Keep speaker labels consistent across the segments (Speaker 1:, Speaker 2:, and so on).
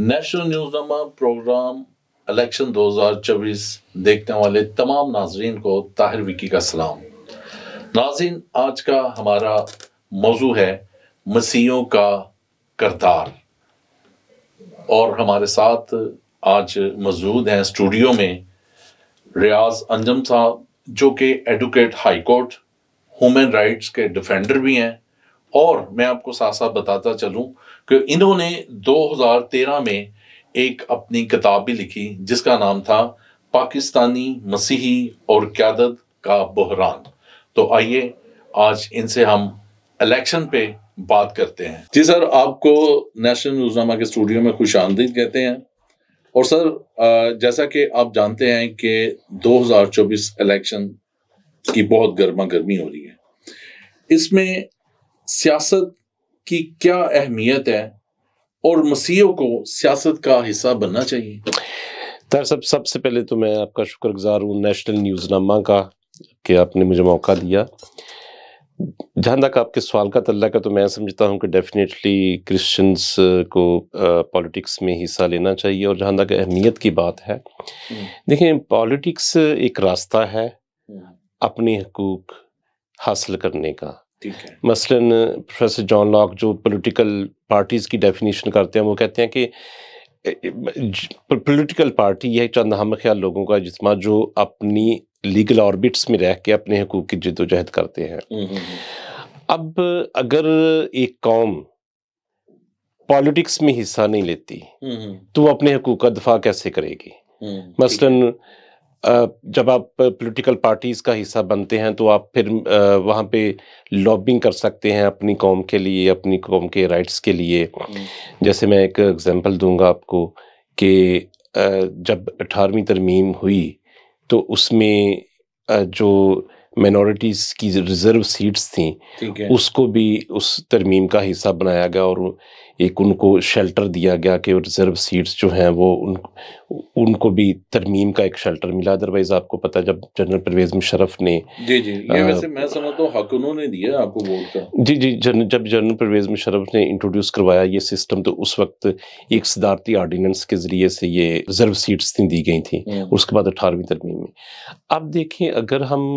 Speaker 1: National न्यूजनामा programme election 2024 देखने वाले तमाम नाजरीन को ताहिर विकी का सलाम नाजीन आज का हमारा मौजू है मसीहों का करदार और हमारे साथ आज मौजूद हैं स्टूडियो में रियाज अंजम साहब जो कि advocate high court human rights के डिफेंडर भी हैं और मैं आपको साथ साथ बताता चलूं कि इन्होंने 2013 में एक अपनी किताब भी लिखी जिसका नाम था पाकिस्तानी मसीही और क्यादत का बहरान तो आइए आज इनसे हम इलेक्शन पे बात करते हैं जी सर आपको नेशनल न्यूजनामा के स्टूडियो में खुश आमदीद कहते हैं और सर जैसा कि आप जानते हैं कि 2024 इलेक्शन की बहुत गर्मा गर्मी हो रही है इसमें सियासत की क्या अहमियत है और मसीहों को सियासत का हिस्सा बनना चाहिए
Speaker 2: तर सब सबसे पहले तो मैं आपका शुक्रगुजार हूँ नेशनल न्यूज़ नामा का कि आपने मुझे मौका दिया जहाँ तक आपके सवाल का तल्ला का तो मैं समझता हूँ कि डेफिनेटली क्रिश्चियंस को पॉलिटिक्स में हिस्सा लेना चाहिए और जहाँ तक अहमियत की बात है हम्म। देखें पॉलिटिक्स एक रास्ता है हम्म। अपने हकूक हासिल करने का मसलन प्रोफेसर जॉन लॉक जो पॉलिटिकल पार्टीज़ की डेफिनेशन करते हैं वो कहते हैं कि पॉलिटिकल पार्टी यह चंद हम ख्याल लोगों का जिसमा जो अपनी लीगल ऑर्बिट्स में रह के अपने हकूक की जद्दोजहद करते हैं हम्म, हम्म, हम्म। अब अगर एक कौम पॉलिटिक्स में हिस्सा नहीं लेती नहीं। तो वो अपने हकूक का दफा कैसे करेगी मसलन जब आप पॉलिटिकल पार्टीज़ का हिस्सा बनते हैं तो आप फिर वहाँ पे लॉबिंग कर सकते हैं अपनी कौम के लिए अपनी कौम के राइट्स के लिए हम्म। जैसे मैं एक एग्ज़ाम्पल दूंगा आपको कि जब अठारहवीं तरमीम हुई तो उसमें जो मिनोरिटीज़ की रिज़र्व सीट्स थी उसको भी उस तरमीम का हिस्सा बनाया गया और एक उनको शेल्टर दिया गया कि रिज़र्व सीट्स जो हैं वो उन उनको भी तरमीम का एक शेल्टर मिला अदरवाइज आपको पता जब जनरल परवेज मुशरफ ने
Speaker 1: जी जी ये आ, वैसे मैं समझता हूँ हक उन्होंने दिया आपको
Speaker 2: जी जी जन, जब जनरल परवेज मुशरफ ने इंट्रोड्यूस करवाया ये सिस्टम तो उस वक्त एक सदारती आर्डीनेंस के ज़रिए से ये रिज़र्व सीट्स दी गई थी हम्म। उसके बाद अठारहवीं तरमीम में अब देखें अगर हम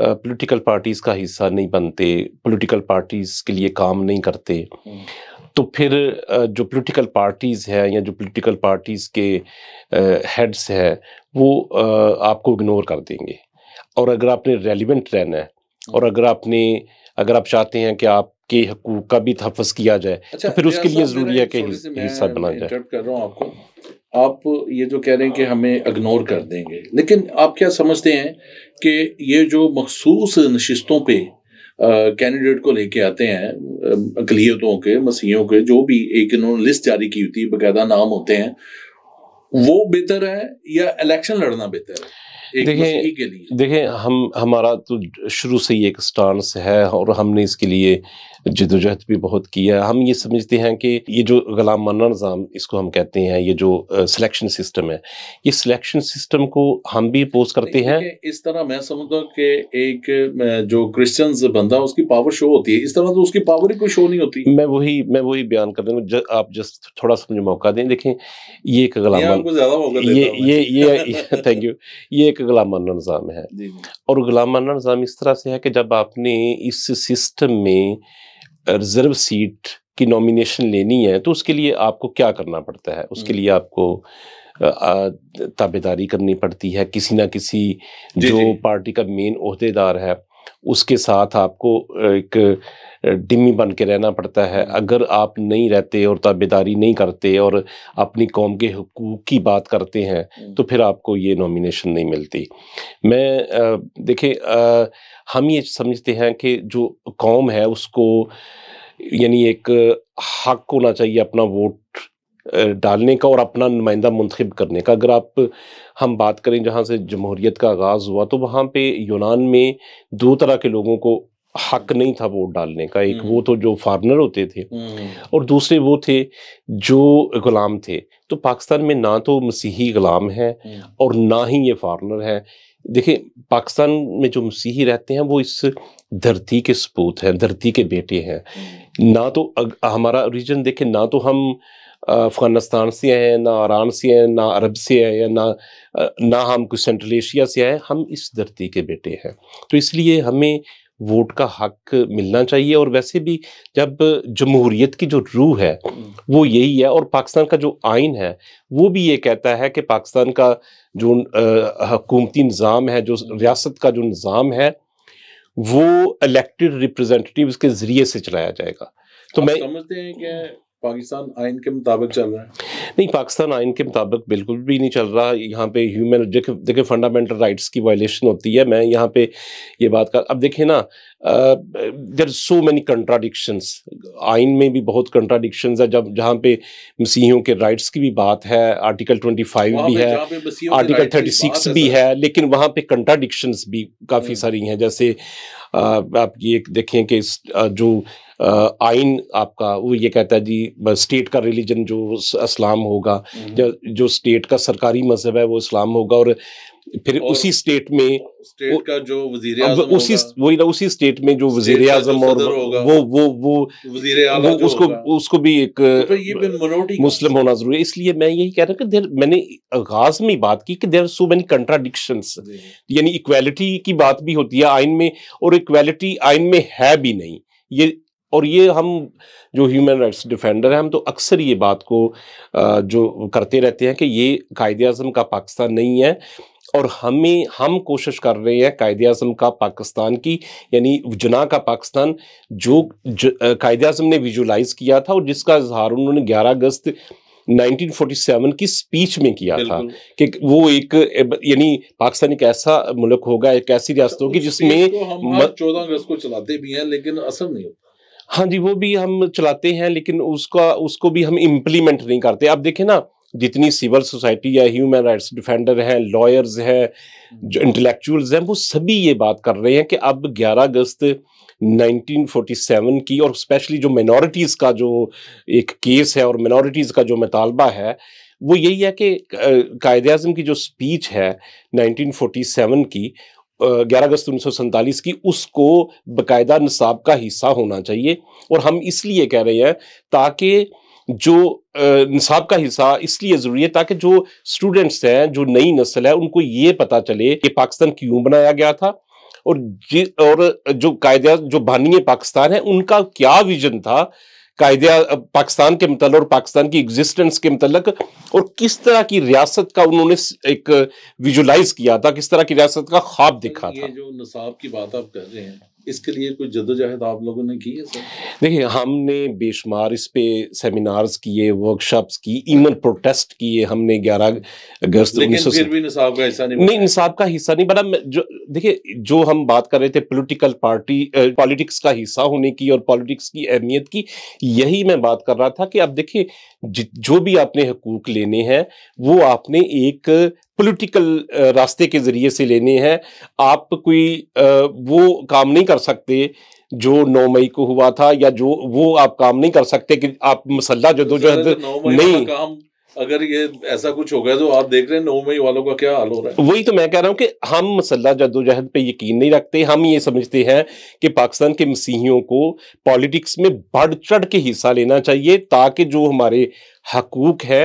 Speaker 2: पॉलिटिकल पार्टीज़ का हिस्सा नहीं बनते पॉलिटिकल पार्टीज़ के लिए काम नहीं करते हम्म। तो फिर जो पॉलिटिकल पार्टीज़ हैं या जो पॉलिटिकल पार्टीज़ के हेड्स हैं वो आपको इग्नोर कर देंगे और अगर आपने रेलिवेंट रहना है हम्म। और अगर आपने अगर आप चाहते हैं कि आपके हकूक का भी तहफ़ किया जाए अच्छा, तो फिर उसके लिए ज़रूरी है कि हिस्सा बना जाए
Speaker 1: कर रहा हूँ आपको
Speaker 2: आप ये जो कह रहे हैं कि हाँ। हमें इग्नोर कर देंगे
Speaker 1: लेकिन आप क्या समझते हैं कि ये जो मखसूस नशस्तों पे कैंडिडेट को लेके आते हैं अकलीतों के मसीहों के जो भी एक इन्होंने लिस्ट जारी की होती है बाकायदा नाम होते हैं वो बेहतर है या इलेक्शन लड़ना बेहतर है देखें
Speaker 2: देखें हम हमारा तो शुरू से ही एक स्टांस है और हमने इसके लिए जदोजहद भी बहुत की है हम ये समझते हैं कि ये जो गुलाम मरना निज़ाम इसको हम कहते हैं ये जो सिलेक्शन सिस्टम है ये सिलेक्शन सिस्टम को हम भी अपोज करते हैं
Speaker 1: इस तरह मैं समझता हूँ कि एक जो क्रिश्चियंस बंदा
Speaker 2: उसकी पावर शो होती है इस तरह तो उसकी पावर ही कोई शो नहीं होती मैं वही मैं वही बयान कर दूँगा आप जस्ट थोड़ा सा मुझे मौका दें देखें ये एक गुलाम ये ये ये थैंक यू ये एक गुलामाना निज़ाम है और गुलामाना निज़ाम इस तरह से है कि जब आपने इस सिस्टम में रिजर्व सीट की नॉमिनेशन लेनी है तो उसके लिए आपको क्या करना पड़ता है उसके हम्म। लिए आपको ताबेदारी करनी पड़ती है किसी ना किसी जो पार्टी का मेन अहदेदार है उसके साथ आपको एक डिमी बन के रहना पड़ता है हम्म। अगर आप नहीं रहते और ताबेदारी नहीं करते और अपनी कौम के हकूक़ की बात करते हैं हम्म। तो फिर आपको ये नॉमिनेशन नहीं मिलती मैं देखिए हम ये समझते हैं कि जो कौम है उसको यानी एक हक होना चाहिए अपना वोट डालने का और अपना नुमाइंदा मंतखब करने का अगर आप हम बात करें जहाँ से जमहूरीत का आगाज़ हुआ तो वहाँ पे यूनान में दो तरह के लोगों को हक नहीं था वोट डालने का एक वो तो जो फॉरनर होते थे और दूसरे वो थे जो गुलाम थे तो पाकिस्तान में ना तो मसीही गुलाम है और ना ही ये फार्मर है देखिए पाकिस्तान में जो मसीही रहते हैं वो इस धरती के सपूत हैं धरती के बेटे हैं ना तो हमारा रीजन देखें ना तो हम अफगानिस्तान से हैं ना ईरान से हैं ना अरब से हैं या ना ना हम कुछ सेंट्रल एशिया से हैं हम इस धरती के बेटे हैं तो इसलिए हमें वोट का हक मिलना चाहिए और वैसे भी जब जमहूरीत की जो रूह है हम्म। वो यही है और पाकिस्तान का जो आइन है वो भी ये कहता है कि पाकिस्तान का जो हकूमती निज़ाम है जो रियासत का जो निज़ाम है वो इलेक्टेड रिप्रेजेंटेटिव्स के ज़रिए से चलाया जाएगा तो मैं
Speaker 1: समझते हैं कि पाकिस्तान आइन के मुताबिक
Speaker 2: चल रहा है नहीं पाकिस्तान आइन के मुताबिक बिल्कुल भी नहीं चल रहा यहाँ पे ह्यूमन देखे फंडामेंटल राइट्स की वायलेशन होती है मैं यहाँ पे ये बात कर अब देखिए ना देर सो मैनी कंट्राडिक्शंस आइन में भी बहुत कंट्राडिक्शंस है जब जहाँ पे मसीहियों के राइट्स की भी बात है आर्टिकल 25 भी है आर्टिकल 36 भी है लेकिन वहाँ पे कंट्राडिक्शंस भी काफ़ी हम्म। सारी हैं जैसे आ, आप ये देखें कि जो आइन आपका वो ये कहता है जी स्टेट का रिलीजन जो इस्लाम होगा हम्म। जो स्टेट का सरकारी मजहब है वो इस्लाम होगा और फिर उसी स्टेट में
Speaker 1: स्टेट का जो वजीर उसी
Speaker 2: वही ना उसी स्टेट में जो वजीर आजम और वो वो वो वजीर वो उसको उसको भी एक
Speaker 1: तो
Speaker 2: मुस्लिम होना जरूरी है इसलिए मैं यही कह रहा हूँ कि देर मैंने आगाज में बात की कि देर सो मैनी कंट्राडिक्शन यानी इक्वालिटी की बात भी होती है आइन में और इक्वालिटी आइन में है भी नहीं ये और ये हम जो ह्यूमन राइट्स डिफेंडर हैं हम तो अक्सर ये बात को जो करते रहते हैं कि ये कायदे अजम का पाकिस्तान नहीं है और हमें हम कोशिश कर रहे हैं कायद अजम का पाकिस्तान की यानी जना का पाकिस्तान जो, कायद अजम ने विजुलाइज किया था और जिसका इजहार उन्होंने ग्यारह अगस्त 1947 की स्पीच में किया था कि वो एक यानी पाकिस्तान एक ऐसा मुल्क होगा एक ऐसी रियासत तो होगी जिसमें चौदह
Speaker 1: अगस्त को चलाते भी हैं लेकिन असर नहीं होता
Speaker 2: हाँ जी वो भी हम चलाते हैं लेकिन उसका उसको भी हम इम्प्लीमेंट नहीं करते आप देखें ना जितनी सिविल सोसाइटी या ह्यूमन राइट्स डिफेंडर हैं लॉयर्स हैं जो इंटेलेक्चुअल्स हम्म। हैं वो सभी ये बात कर रहे हैं कि अब 11 अगस्त 1947 की और स्पेशली जो मिनॉरिटीज़ का जो एक केस है और मिनॉरिटीज़ का जो मुतालबा है वो यही है कि कायद अजम की जो स्पीच है 1947 की ग्यारह अगस्त उन्नीस की उसको बकायदा नसाब का हिस्सा होना चाहिए और हम इसलिए कह रहे हैं ताकि जो निसाब का हिस्सा इसलिए ज़रूरी है ताकि जो स्टूडेंट्स हैं जो नई नस्ल है उनको ये पता चले कि पाकिस्तान क्यों बनाया गया था और जी और जो कायद जो बानी पाकिस्तान है उनका क्या विजन था कायद पाकिस्तान के मतलब और पाकिस्तान की एग्जिस्टेंस के मतलब और किस तरह की रियासत का उन्होंने एक विजुलाइज किया था किस तरह की रियासत का ख्वाब दिखा था जो निसाब की बात आप कर रहे हैं इसके लिए कोई जद्दोजहद
Speaker 1: आप लोगों ने की है सर
Speaker 2: देखिए हमने बेशुमार इस पे सेमिनार्स किए वर्कशॉप्स की इवन प्रोटेस्ट किए हमने 11 अगस्त लेकिन फिर
Speaker 1: भी निसाब का हिस्सा नहीं नहीं
Speaker 2: निसाब का हिस्सा नहीं बना जो देखिए जो हम बात कर रहे थे पॉलिटिकल पार्टी पॉलिटिक्स का हिस्सा होने की और पॉलिटिक्स की अहमियत की यही मैं बात कर रहा था कि आप देखिए जो भी आपने हकूक लेने हैं वो आपने एक पॉलिटिकल uh, रास्ते के ज़रिए से लेने हैं आप कोई uh, वो काम नहीं कर सकते जो नौ मई को हुआ था या जो वो आप काम नहीं कर सकते कि आप मसल्ला जो तो नहीं
Speaker 1: अगर ये ऐसा कुछ हो गया तो आप देख रहे हैं नौ मई वालों का क्या हाल हो रहा है वही तो मैं
Speaker 2: कह रहा हूँ कि हम मसल्ला जदोजहद पे यकीन नहीं रखते हम ये समझते हैं कि पाकिस्तान के मसीहियों को पॉलिटिक्स में बढ़ चढ़ के हिस्सा लेना चाहिए ताकि जो हमारे हकूक है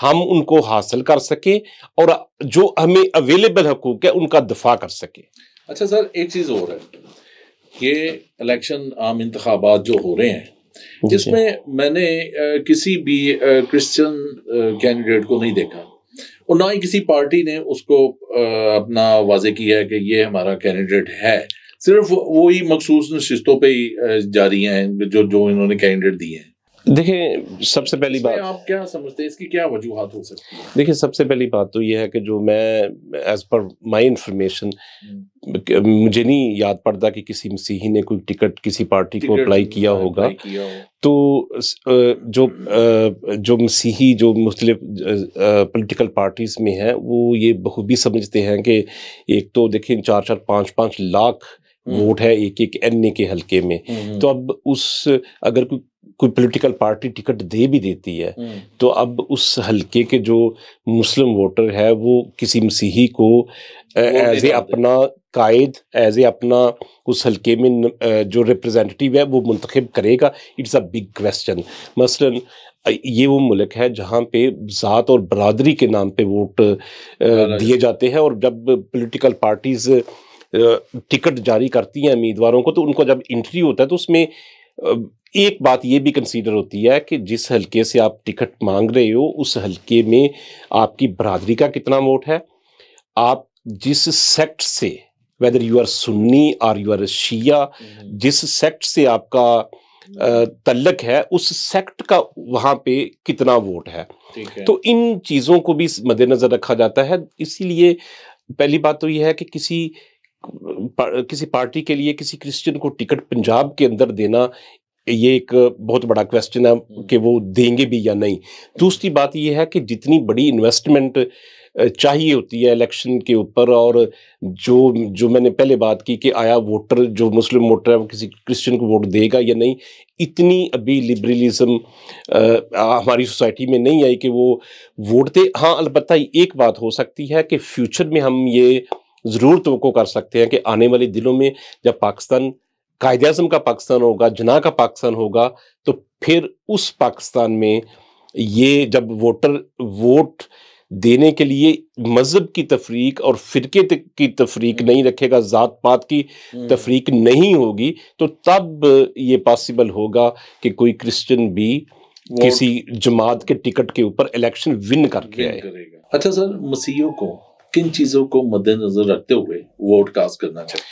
Speaker 2: हम उनको हासिल कर सके और जो हमें अवेलेबल हकूक है उनका दफा कर सके
Speaker 1: अच्छा सर एक चीज़ और है ये इलेक्शन आम इंतबात जो हो रहे हैं इसमें मैंने किसी भी क्रिश्चियन कैंडिडेट को नहीं देखा और ना ही किसी पार्टी ने उसको अपना वाजे किया है कि ये हमारा कैंडिडेट है सिर्फ वही मखसूस नशस्तों पर
Speaker 2: ही जारी हैं जो जो इन्होंने कैंडिडेट दिए हैं देखिए सबसे पहली बात
Speaker 1: आप क्या समझते हैं इसकी क्या वजूहत हो सकती
Speaker 2: है देखिए सबसे पहली बात तो यह है कि जो मैं एज पर माय इंफॉर्मेशन मुझे नहीं याद पड़ता कि किसी मसीही ने कोई टिकट किसी पार्टी को अप्लाई किया होगा हो। तो जो जो मसीही जो मुख्तलिफ पॉलिटिकल पार्टीज़ में हैं वो ये बखूबी समझते हैं कि एक तो देखें चार चार पाँच पाँच लाख हम्म। वोट है एक एक एन के हलके में हम्म। तो अब उस अगर कोई कोई पॉलिटिकल पार्टी टिकट दे भी देती है हम्म। तो अब उस हलके के जो मुस्लिम वोटर है वो किसी मसीही को एज ए अपना कायद एज ए अपना उस हलके में जो रिप्रेजेंटेटिव है वो मुंतखब करेगा इट्स अ बिग क्वेश्चन मसलन ये वो मुल्क है जहाँ पे ज़ात और बरदरी के नाम पे वोट दिए जाते हैं और जब पॉलिटिकल पार्टीज़ टिकट जारी करती हैं उम्मीदवारों को तो उनको जब इंट्री होता है तो उसमें एक बात ये भी कंसीडर होती है कि जिस हलके से आप टिकट मांग रहे हो उस हलके में आपकी बरादरी का कितना वोट है आप जिस सेक्ट से वेदर यू आर सुन्नी और यू आर शिया जिस सेक्ट से आपका तल्लक है उस सेक्ट का वहाँ पे कितना वोट है, है। तो इन चीज़ों को भी मद्देनज़र रखा जाता है इसीलिए पहली बात तो यह है कि किसी किसी पार्टी के लिए किसी क्रिश्चियन को टिकट पंजाब के अंदर देना ये एक बहुत बड़ा क्वेश्चन है हम्म। कि वो देंगे भी या नहीं दूसरी बात यह है कि जितनी बड़ी इन्वेस्टमेंट चाहिए होती है इलेक्शन के ऊपर और जो जो मैंने पहले बात की कि आया वोटर जो मुस्लिम वोटर है वो किसी क्रिश्चियन को वोट देगा या नहीं इतनी अभी लिबरलिज्म हमारी सोसाइटी में नहीं आई कि वो वोट दे हाँ अलबत्त एक बात हो सकती है कि फ्यूचर में हम ये ज़रूर तो कर सकते हैं कि आने वाले दिनों में जब पाकिस्तान कायद अजम का पाकिस्तान होगा जना का पाकिस्तान होगा तो फिर उस पाकिस्तान में ये जब वोटर वोट देने के लिए मज़हब की तफरीक और फ़िरके की तफरीक हम्म। नहीं रखेगा ज़ात पात की हम्म। तफरीक नहीं होगी तो तब ये पॉसिबल होगा कि कोई क्रिश्चियन भी किसी जमात के टिकट के ऊपर इलेक्शन विन करके आए अच्छा सर मसीहों को किन चीज़ों को
Speaker 1: मद्देनज़र रखते हुए वोट कास्ट करना चाहिए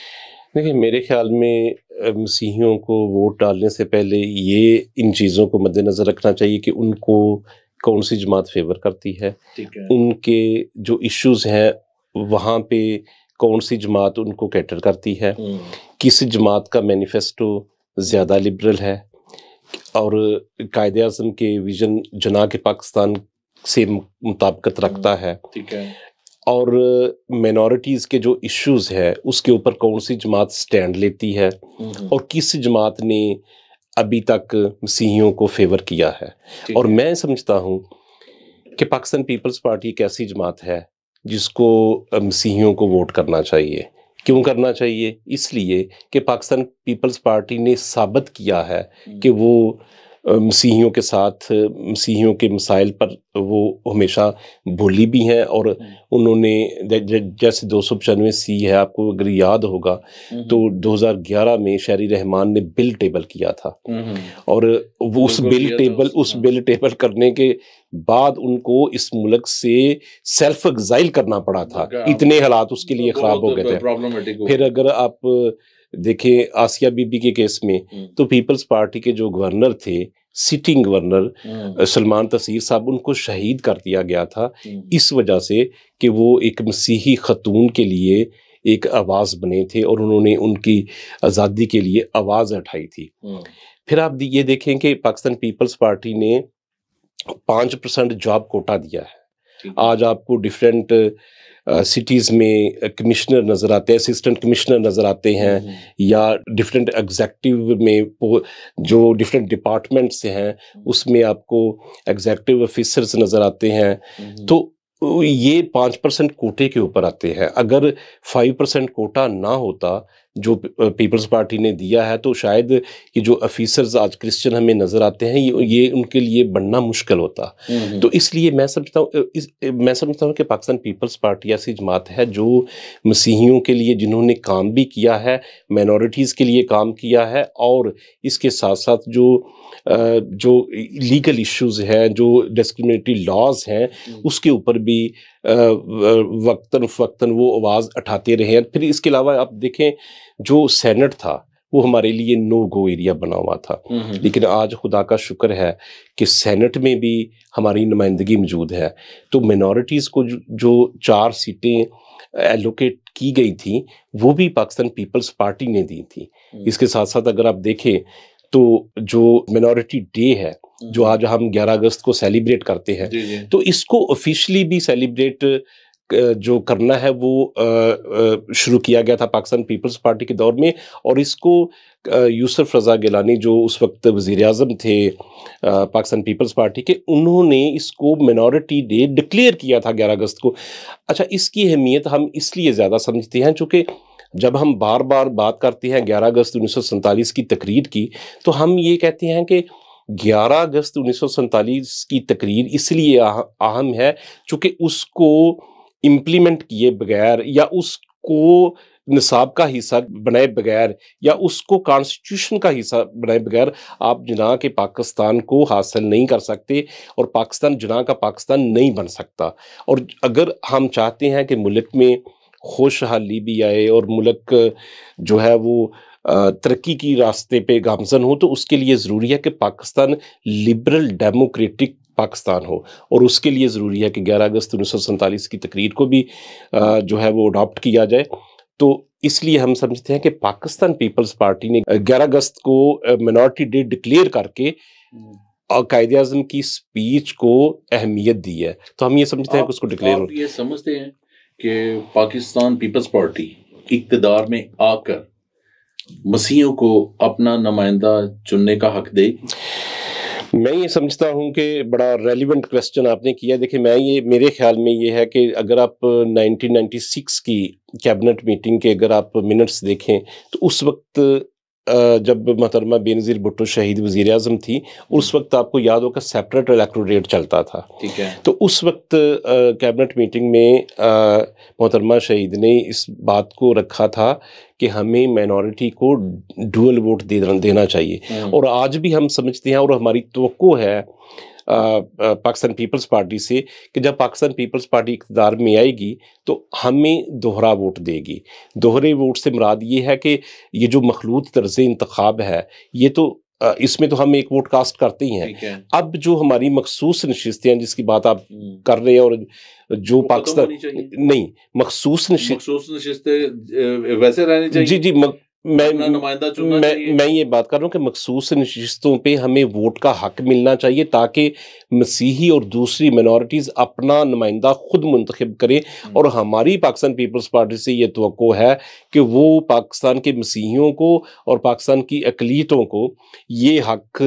Speaker 2: देखिए मेरे ख्याल में मसीहियों को वोट डालने से पहले ये इन चीज़ों को मद्देनज़र रखना चाहिए कि उनको कौन सी जमात फेवर करती है, है। उनके जो इश्यूज हैं वहाँ पे कौन सी जमात उनको कैटर करती है हम्म। किस जमात का मैनिफेस्टो ज़्यादा लिबरल है और कायद अजम के विजन जना के पाकिस्तान से मुताबकत रखता हम्म। है ठीक है और मिनॉरिटीज़ के जो इश्यूज है उसके ऊपर कौन सी जमात स्टैंड लेती है और किस जमात ने अभी तक मसीहियों को फेवर किया है और मैं समझता हूँ कि पाकिस्तान पीपल्स पार्टी एक ऐसी जमात है जिसको मसीहियों को वोट करना चाहिए क्यों करना चाहिए इसलिए कि पाकिस्तान पीपल्स पार्टी ने साबित किया है हम्म। कि वो मसीहियों के साथ मसीहियों के मसाइल पर वो हमेशा भूली भी हैं और उन्होंने जैसे दो सौ पचानवे सी है आपको अगर याद होगा तो 2011 में शहरी रहमान ने बिल टेबल किया था और वो उस बिल टेबल उस हाँ। बिल टेबल करने के बाद उनको इस मुल्क से सेल्फ एग्जाइल करना पड़ा था इतने हालात उसके लिए ख़राब हो गए थे फिर अगर आप देखें आसिया बीबी के केस में हम्म। तो पीपल्स पार्टी के जो गवर्नर थे sitting governor hmm. Salman Taseer साहब उनको शहीद कर दिया गया था हम्म। इस वजह से कि वो एक मसीही खतून के लिए एक आवाज़ बने थे और उन्होंने उनकी आज़ादी के लिए आवाज़ उठाई थी फिर आप ये देखें कि पाकिस्तान पीपल्स पार्टी ने पाँच परसेंट जॉब कोटा दिया है आज आपको डिफरेंट सिटीज़ में कमिश्नर नज़र आते हैं असिस्टेंट कमिश्नर नज़र आते हैं हम्म। या डिफरेंट एग्जैक्टिव में जो डिफरेंट डिपार्टमेंट्स हैं हम्म। उसमें आपको एग्जैक्टिव ऑफिसर्स नज़र आते हैं हम्म। तो ये पाँच परसेंट कोटे के ऊपर आते हैं अगर फाइव परसेंट कोटा ना होता जो पीपल्स पार्टी ने दिया है तो शायद ये जो अफिसर्स आज क्रिश्चियन हमें नज़र आते हैं ये, ये उनके लिए बनना मुश्किल होता तो इसलिए मैं समझता हूँ मैं समझता हूँ कि पाकिस्तान पीपल्स पार्टी ऐसी जमात है जो मसीहियों के लिए जिन्होंने काम भी किया है माइनॉरिटीज़ के लिए काम किया है और इसके साथ साथ जो जो लीगल इश्यूज हैं जो डिस्क्रिमिनेटरी लॉज हैं हम्म। उसके ऊपर भी वक्तन फ़क्ता वो आवाज़ उठाते रहे हैं फिर इसके अलावा आप देखें जो सेनेट था वो हमारे लिए नो गो एरिया बना हुआ था हम्म, हम्म। लेकिन आज खुदा का शुक्र है कि सेनेट में भी हमारी नुमाइंदगी मौजूद है तो मिनोरिटीज़ को जो चार सीटें एलोकेट की गई थी वो भी पाकिस्तान पीपल्स पार्टी ने दी थी इसके साथ साथ अगर आप देखें तो जो मिनोरिटी डे है हम्म। जो आज हम 11 अगस्त को सेलिब्रेट करते हैं तो इसको ऑफिशियली भी सेलिब्रेट जो करना है वो शुरू किया गया था पाकिस्तान पीपल्स पार्टी के दौर में और इसको यूसुफ रज़ा गिलानी जो उस वक्त वज़ी अजम थे पाकिस्तान पीपल्स पार्टी के उन्होंने इसको मिनोरिटी डे डिक्लेयर किया था ग्यारह अगस्त को अच्छा इसकी अहमियत हम इसलिए ज़्यादा समझते हैं चूँकि जब हम बार बार बात करते हैं ग्यारह अगस्त उन्नीस की तकरीर की तो हम ये कहते हैं कि 11 अगस्त उन्नीस की तकरीर इसलिए अहम है चूँकि उसको इम्प्लीमेंट किए बगैर या उसको निसाब का हिस्सा बनाए बगैर या उसको कॉन्स्टिट्यूशन का हिस्सा बनाए बगैर आप जना के पाकिस्तान को हासिल नहीं कर सकते और पाकिस्तान जना का पाकिस्तान नहीं बन सकता और अगर हम चाहते हैं कि मुल्क में खुशहाली भी आए और मुल्क जो है वो तरक्की की रास्ते पे गामजन हो तो उसके लिए ज़रूरी है कि पाकिस्तान लिबरल डेमोक्रेटिक पाकिस्तान हो और उसके लिए ज़रूरी है कि 11 अगस्त उन्नीस की तकरीर को भी जो है वो अडॉप्ट किया जाए तो इसलिए हम समझते हैं कि पाकिस्तान पीपल्स पार्टी ने 11 अगस्त को मिनोरिटी डे डिक्लेयर करके हम्म। कायद अजम की स्पीच को अहमियत दी है तो हम ये समझते हैं कि उसको डिक्लेयर
Speaker 1: ये समझते हैं कि पाकिस्तान पीपल्स पार्टी इकतदार में आकर मसीहों को अपना नुमाइंदा
Speaker 2: चुनने का हक दे मैं ये समझता हूँ कि बड़ा रेलिवेंट क्वेश्चन आपने किया देखिए मैं ये मेरे ख्याल में ये है कि अगर आप 1996 की कैबिनेट मीटिंग के अगर आप मिनट्स देखें तो उस वक्त जब मोहतरमा बेनज़ीर भुट्टो शहीद वज़ी अजम थी उस वक्त आपको याद होगा सेपरेट इलेक्ट्रोरेट चलता था ठीक है तो उस वक्त कैबिनेट मीटिंग में मोहतरमा शहीद ने इस बात को रखा था कि हमें माइनॉरिटी को डुअल वोट दे देना चाहिए हम्म। और आज भी हम समझते हैं और हमारी तो है पाकिस्तान पीपल्स पार्टी से कि जब पाकिस्तान पीपल्स पार्टी इकतदार में आएगी तो हमें दोहरा वोट देगी दोहरे वोट से मुराद ये है कि ये जो मखलूत तर्ज इंतखब है ये तो इसमें तो हम एक वोट कास्ट करते ही हैं अब जो हमारी मखसूस नशस्तें जिसकी बात आप हम्म। कर रहे हैं और जो तो पाकिस्तान नहीं मखसूस
Speaker 1: नशस्तें वैसे रहनी चाहिए जी जी
Speaker 2: मैं नुमाइंदा मैं, मैं ये बात कर रहा हूँ कि मखसूस नशस्तों पर हमें वोट का हक मिलना चाहिए ताकि मसीही और दूसरी मिनोरिटीज़ अपना नुमाइंदा खुद मंतखब करें हम्म। और हमारी पाकिस्तान पीपल्स पार्टी से ये तो है कि वो पाकिस्तान के मसीहियों को और पाकिस्तान की अकलीतों को ये हक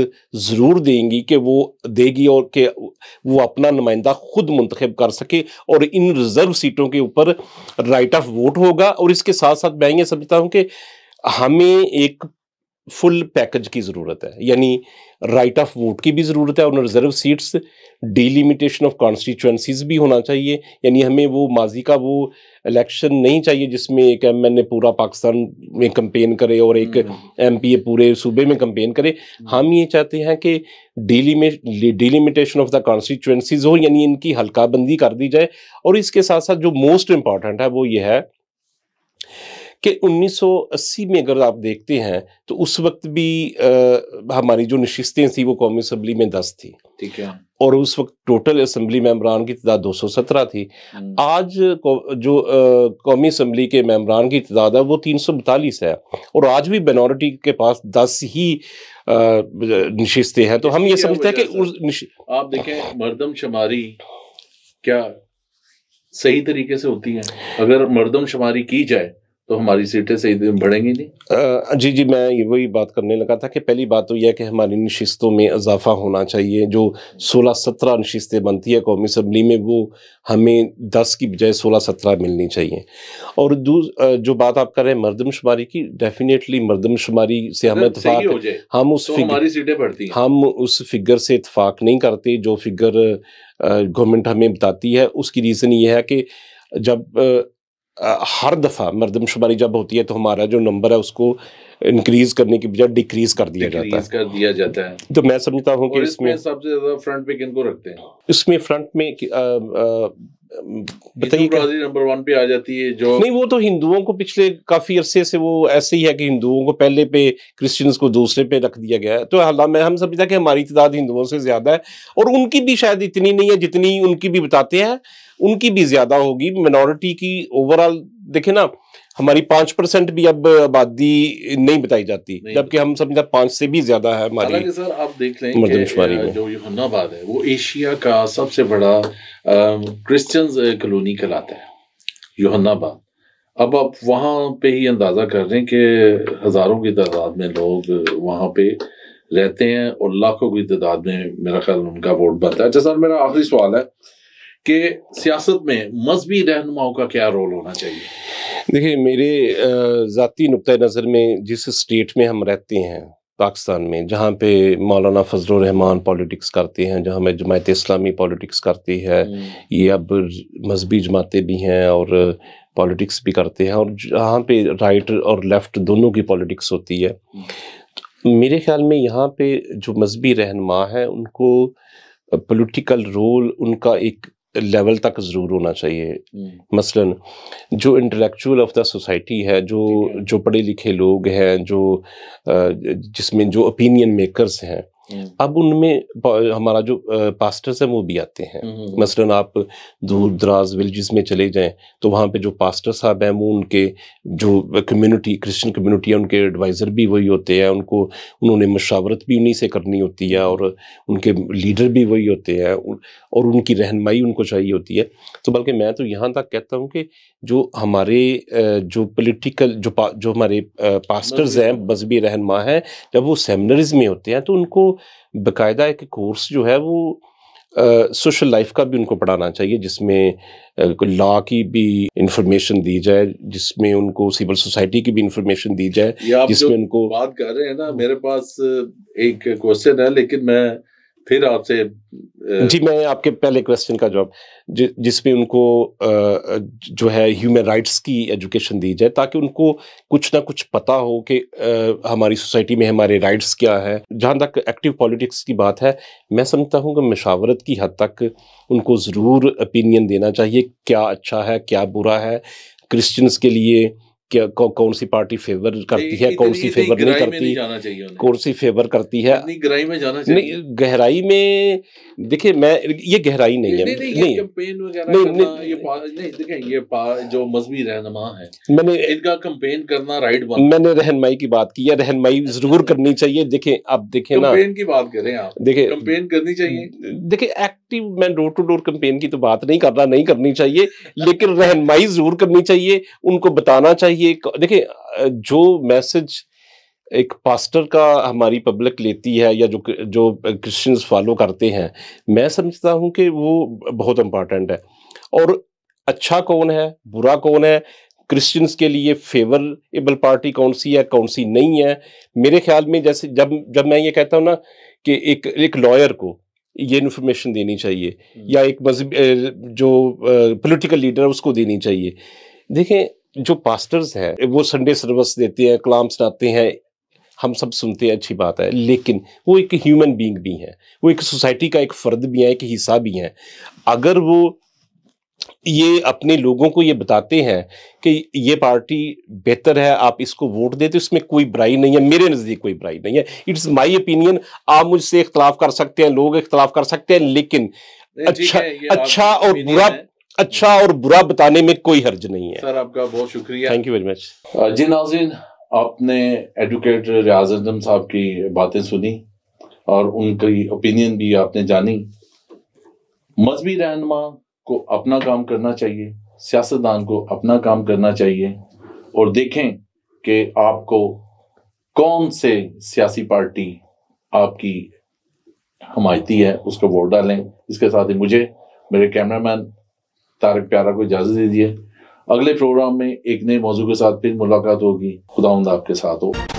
Speaker 2: ज़रूर देंगी कि वो देगी और कि वो अपना नुमाइंदा खुद मंतखब कर सके और इन रिज़र्व सीटों के ऊपर राइट ऑफ वोट होगा और इसके साथ साथ मैं ये समझता हूँ कि हमें एक फुल पैकेज की ज़रूरत है यानी राइट ऑफ वोट की भी ज़रूरत है और reserve seats delimitation of constituencies भी होना चाहिए यानी हमें वो माजी का वो इलेक्शन नहीं चाहिए जिसमें एक एम एन ए पूरा पाकिस्तान में कंपेन करे और एक एम पी ए पूरे सूबे में कंपेन करे हम्म। हम ये चाहते हैं कि डिलिमिटेशन ऑफ द कॉन्स्टिट्यूंसीज हो यानी इनकी हल्काबंदी कर दी जाए और इसके साथ साथ जो मोस्ट इम्पॉर्टेंट है वो ये है कि 1980 में अगर आप देखते हैं तो उस वक्त भी आ, हमारी जो नशितें थी वो कौमी असम्बली में दस थी ठीक है और उस वक्त टोटल असम्बली मेम्बरान की तदाद 217 थी हम्म। आज जो कौमी असम्बली के मेम्बरान की तादाद है वो तीन सौ बतालीस है और आज भी मिनोरिटी के पास दस ही नशिस्तें हैं तो हम ये समझते हैं
Speaker 1: कि आप देखें मरदम शुमारी क्या सही तरीके से होती है अगर मरदम शुमारी की जाए तो हमारी सीटें सही
Speaker 2: बढ़ेंगी नहीं जी जी मैं ये वही बात करने लगा था कि पहली बात तो यह कि हमारी नशस्तों में इजाफा होना चाहिए जो सोलह सत्रह नशस्तें बनती है कौमी असम्बली में वो हमें दस की बजाय सोलह सत्रह मिलनी चाहिए और जो बात आप कर रहे हैं मरदमशुमारी की डेफिनेटली मरदमशुमारी से हमें इतफाक हम उस तो फिगर सीटें बढ़ती हम उस फिगर से इतफाक नहीं करते जो फिगर गवर्नमेंट हमें बताती है उसकी रीज़न ये है कि जब हर दफ़ा मरदमशुमारी जब होती है तो हमारा जो नंबर है उसको इंक्रीज करने की बजाय डिक्रीज कर दिया जाता है
Speaker 1: कर दिया जाता है
Speaker 2: तो मैं समझता हूँ कि इसमें
Speaker 1: सबसे ज़्यादा फ्रंट पे किनको रखते हैं
Speaker 2: इसमें फ्रंट में Um, बताइए
Speaker 1: नंबर वन पे आ जाती है जो नहीं वो
Speaker 2: तो हिंदुओं को पिछले काफी अरसे से वो ऐसे ही है कि हिंदुओं को पहले पे क्रिश्चियंस को दूसरे पे रख दिया गया है तो हालांकि मैं हम समझता कि हमारी तादाद हिंदुओं से ज्यादा है और उनकी भी शायद इतनी नहीं है जितनी उनकी भी बताते हैं उनकी भी ज्यादा होगी मिनोरिटी की ओवरऑल देखे ना हमारी पांच परसेंट भी अब आबादी नहीं बताई जाती जबकि हम समझा पांच से भी ज्यादा है हमारी सर आप देख लें कि जो
Speaker 1: यमुनाबाद है वो एशिया का सबसे बड़ा क्रिश्चियंस कलोनी कहलाता है योहन्नाबाद अब आप वहाँ पे ही अंदाज़ा कर रहे हैं कि हज़ारों की तादाद में लोग वहाँ पे रहते हैं और लाखों की तादाद में मेरा ख्याल उनका वोट बनता है अच्छा सर मेरा आखिरी सवाल है कि सियासत में मजहबी रहनुमाओं का क्या रोल होना चाहिए
Speaker 2: देखिए मेरे ज़ाती नुक़ नज़र में जिस स्टेट में हम रहते हैं पाकिस्तान में जहाँ पे मौलाना फजल रहमान पॉलिटिक्स करते हैं जहाँ में जमायत इस्लामी पॉलिटिक्स करती है ये अब मजहबी जमातें भी हैं और पॉलिटिक्स भी करते हैं और जहाँ पे राइट और लेफ़्ट दोनों की पॉलिटिक्स होती है मेरे ख्याल में यहाँ पे जो मजहबी रहनमा है उनको पॉलिटिकल रोल उनका एक लेवल तक ज़रूर होना चाहिए हम्म। मसलन जो इंटेलेक्चुअल ऑफ द सोसाइटी है जो जो पढ़े लिखे लोग हैं जो जिसमें जो ओपिनियन मेकर्स हैं हम्म। अब उनमें हमारा जो पास्टर्स है वो भी आते हैं हम्म, हम्म, मसलन आप दूर दराज विलेज में चले जाएं तो वहाँ पे जो पास्टर साहब हैं वो उनके जो कम्युनिटी क्रिश्चियन कम्युनिटी है उनके एडवाइज़र भी वही होते हैं उनको उन्होंने मशावरत भी उन्हीं से करनी होती है और उनके लीडर भी वही होते हैं और उनकी रहनमाई उनको चाहिए होती है तो बल्कि मैं तो यहाँ तक कहता हूँ कि जो हमारे जो पोलिटिकल जो जो हमारे पास्टर्स हैं मजहबी रहनमा हैं जब वो सेमिनरीज में होते हैं तो उनको बकायदा एक कोर्स जो है वो सोशल लाइफ का भी उनको पढ़ाना चाहिए जिसमें लॉ की भी इंफॉर्मेशन दी जाए जिसमें उनको सिविल सोसाइटी की भी इंफॉर्मेशन दी जाए जिसमें उनको
Speaker 1: बात कर रहे हैं ना मेरे पास एक क्वेश्चन है लेकिन मैं फिर आपसे जी
Speaker 2: मैं आपके पहले क्वेश्चन का जवाब जि, जिसमें उनको जो है ह्यूमन राइट्स की एजुकेशन दी जाए ताकि उनको कुछ ना कुछ पता हो कि हमारी सोसाइटी में हमारे राइट्स क्या है जहाँ तक एक्टिव पॉलिटिक्स की बात है मैं समझता हूँ कि मशावरत की हद तक उनको ज़रूर ओपिनियन देना चाहिए क्या अच्छा है क्या बुरा है क्रिश्चियंस के लिए क्या कौ, कौन सी पार्टी फेवर करती है कौन सी फेवर नहीं करती कौन सी फेवर करती है गहराई में जाना चाहिए नहीं गहराई में देखिए मैं ये गहराई नहीं है नहीं
Speaker 1: ये जो मजहबी रहनमा है मैंने इनका कंपेन करना राइट मैंने
Speaker 2: रहनमाई की बात की है रहनमाई अच्छा, जरूर अच्छा। करनी चाहिए देखे आप देखें ना कंपेन
Speaker 1: की बात करें आप
Speaker 2: देखे कंपेन करनी चाहिए देखिए एक्टिव मैं डोर टू डोर कंपेन की तो बात नहीं कर रहा नहीं करनी चाहिए लेकिन रहनमाई जरूर करनी चाहिए उनको बताना चाहिए ये देखिए जो मैसेज एक पास्टर का हमारी पब्लिक लेती है या जो जो क्रिश्चियंस फॉलो करते हैं मैं समझता हूँ कि वो बहुत इम्पॉर्टेंट है और अच्छा कौन है बुरा कौन है क्रिश्चियंस के लिए फेवरेबल पार्टी कौन सी है कौन सी नहीं है मेरे ख्याल में जैसे जब जब मैं ये कहता हूँ ना कि एक एक लॉयर को ये इन्फॉर्मेशन देनी चाहिए हम्म। या एक मजहब जो पॉलिटिकल लीडर है उसको देनी चाहिए देखें जो पास्टर्स हैं वो संडे सर्विस देते हैं कलाम सुनाते हैं हम सब सुनते हैं अच्छी बात है लेकिन वो एक ह्यूमन बीइंग भी हैं वो एक सोसाइटी का एक फ़र्द भी है एक हिस्सा भी हैं अगर वो ये अपने लोगों को ये बताते हैं कि ये पार्टी बेहतर है आप इसको वोट देते तो इसमें कोई बुराई नहीं है मेरे नज़दीक कोई बुराई नहीं है इट्स माई ओपिनियन आप मुझसे इख्तलाफ कर सकते हैं लोग इख्तलाफ कर सकते हैं लेकिन अच्छा
Speaker 1: अच्छा और बुरा
Speaker 2: अच्छा और बुरा बताने में कोई हर्ज नहीं है
Speaker 1: सर आपका बहुत शुक्रिया थैंक यू वेरी मच जी नाजिन आपने एडवोकेट रियाज अजम साहब की बातें सुनी और उनकी ओपिनियन भी आपने जानी मजहबी रहनमा को अपना काम करना चाहिए सियासतदान को अपना काम करना चाहिए और देखें कि आपको कौन से सियासी पार्टी आपकी हमायती है उसको वोट डालें इसके साथ ही मुझे मेरे कैमरामैन तारक प्यारा को इजाजत दीजिए अगले प्रोग्राम में एक नए मौजू के साथ फिर मुलाकात होगी खुदा आपके साथ हो